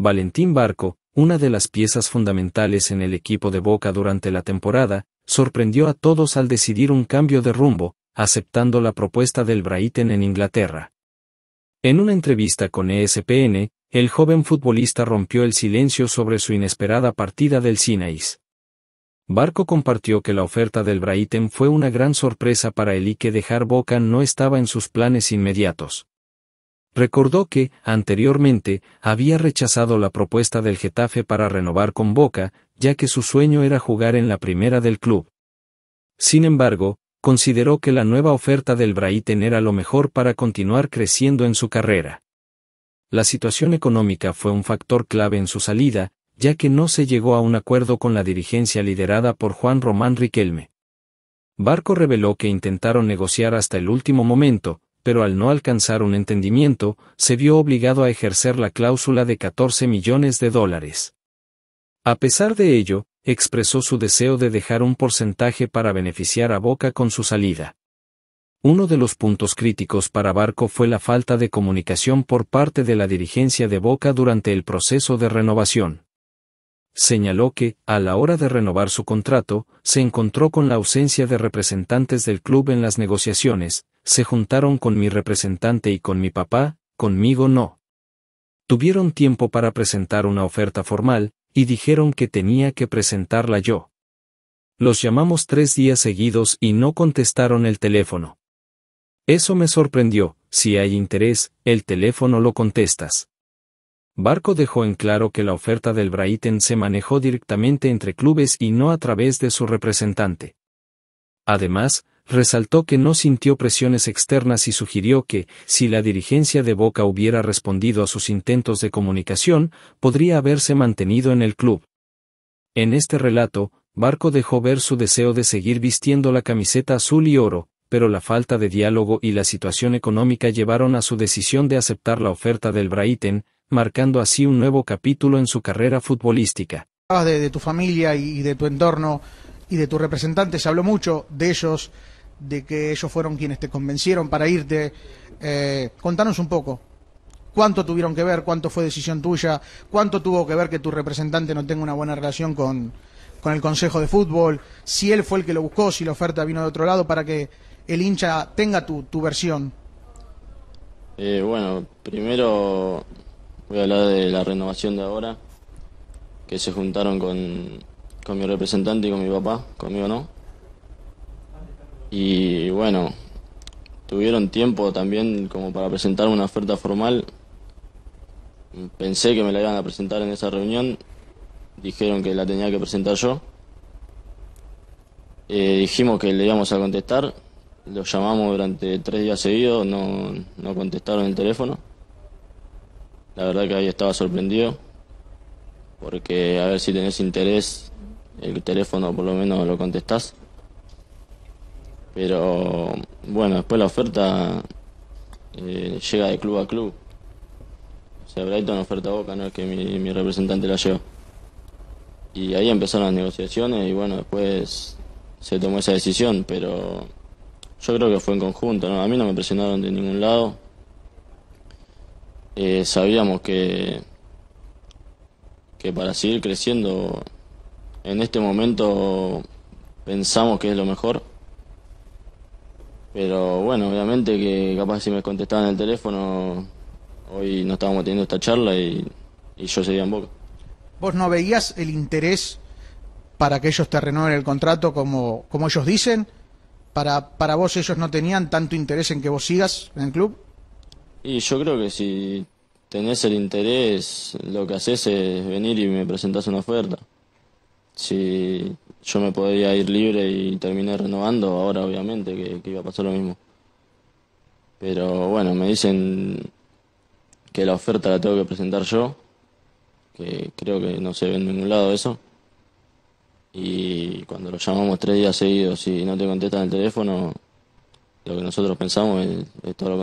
Valentín Barco, una de las piezas fundamentales en el equipo de Boca durante la temporada, sorprendió a todos al decidir un cambio de rumbo, aceptando la propuesta del Brighton en Inglaterra. En una entrevista con ESPN, el joven futbolista rompió el silencio sobre su inesperada partida del Sinaís. Barco compartió que la oferta del Brighton fue una gran sorpresa para él y que dejar Boca no estaba en sus planes inmediatos. Recordó que, anteriormente, había rechazado la propuesta del Getafe para renovar con Boca, ya que su sueño era jugar en la primera del club. Sin embargo, consideró que la nueva oferta del Braiten era lo mejor para continuar creciendo en su carrera. La situación económica fue un factor clave en su salida, ya que no se llegó a un acuerdo con la dirigencia liderada por Juan Román Riquelme. Barco reveló que intentaron negociar hasta el último momento, pero al no alcanzar un entendimiento, se vio obligado a ejercer la cláusula de 14 millones de dólares. A pesar de ello, expresó su deseo de dejar un porcentaje para beneficiar a Boca con su salida. Uno de los puntos críticos para Barco fue la falta de comunicación por parte de la dirigencia de Boca durante el proceso de renovación. Señaló que, a la hora de renovar su contrato, se encontró con la ausencia de representantes del club en las negociaciones, se juntaron con mi representante y con mi papá, conmigo no. Tuvieron tiempo para presentar una oferta formal, y dijeron que tenía que presentarla yo. Los llamamos tres días seguidos y no contestaron el teléfono. Eso me sorprendió, si hay interés, el teléfono lo contestas. Barco dejó en claro que la oferta del Braiten se manejó directamente entre clubes y no a través de su representante. Además, resaltó que no sintió presiones externas y sugirió que, si la dirigencia de Boca hubiera respondido a sus intentos de comunicación, podría haberse mantenido en el club. En este relato, Barco dejó ver su deseo de seguir vistiendo la camiseta azul y oro, pero la falta de diálogo y la situación económica llevaron a su decisión de aceptar la oferta del Brighton, marcando así un nuevo capítulo en su carrera futbolística. De, de tu familia y de tu entorno y de tus representantes, se mucho de ellos de que ellos fueron quienes te convencieron para irte. Eh, contanos un poco. ¿Cuánto tuvieron que ver? ¿Cuánto fue decisión tuya? ¿Cuánto tuvo que ver que tu representante no tenga una buena relación con, con el Consejo de Fútbol? Si él fue el que lo buscó, si la oferta vino de otro lado, para que el hincha tenga tu, versión. Eh, bueno, primero voy a hablar de la renovación de ahora, que se juntaron con, con mi representante y con mi papá, conmigo no. Y bueno, tuvieron tiempo también como para presentar una oferta formal. Pensé que me la iban a presentar en esa reunión. Dijeron que la tenía que presentar yo. Eh, dijimos que le íbamos a contestar. lo llamamos durante tres días seguidos, no, no contestaron el teléfono. La verdad que ahí estaba sorprendido, porque a ver si tenés interés, el teléfono por lo menos lo contestás. Pero bueno, después la oferta eh, llega de club a club. O sea, Brighton oferta a Boca, no es que mi, representante la lleva. Y ahí empezaron las negociaciones y bueno, después se tomó esa decisión, pero yo creo que fue en conjunto, A mí no me presionaron de ningún lado. Eh, sabíamos que, que para seguir creciendo, en este momento pensamos que es lo mejor pero bueno, obviamente que capaz si me contestaban el teléfono, hoy no estábamos teniendo esta charla y, yo seguía en Boca. ¿Vos no veías el interés para que ellos te renueven el contrato como, como ellos dicen? Para, ¿Para vos ellos no tenían tanto interés en que vos sigas en el club? Y yo creo que si tenés el interés, lo que haces es venir y me presentás una oferta. Si yo me podía ir libre y terminé renovando, ahora obviamente que, iba a pasar lo mismo. Pero bueno, me dicen que la oferta la tengo que presentar yo, que creo que no se ve en ningún lado eso. Y cuando lo llamamos tres días seguidos y no te contestan el teléfono, lo que nosotros pensamos es, es todo lo que...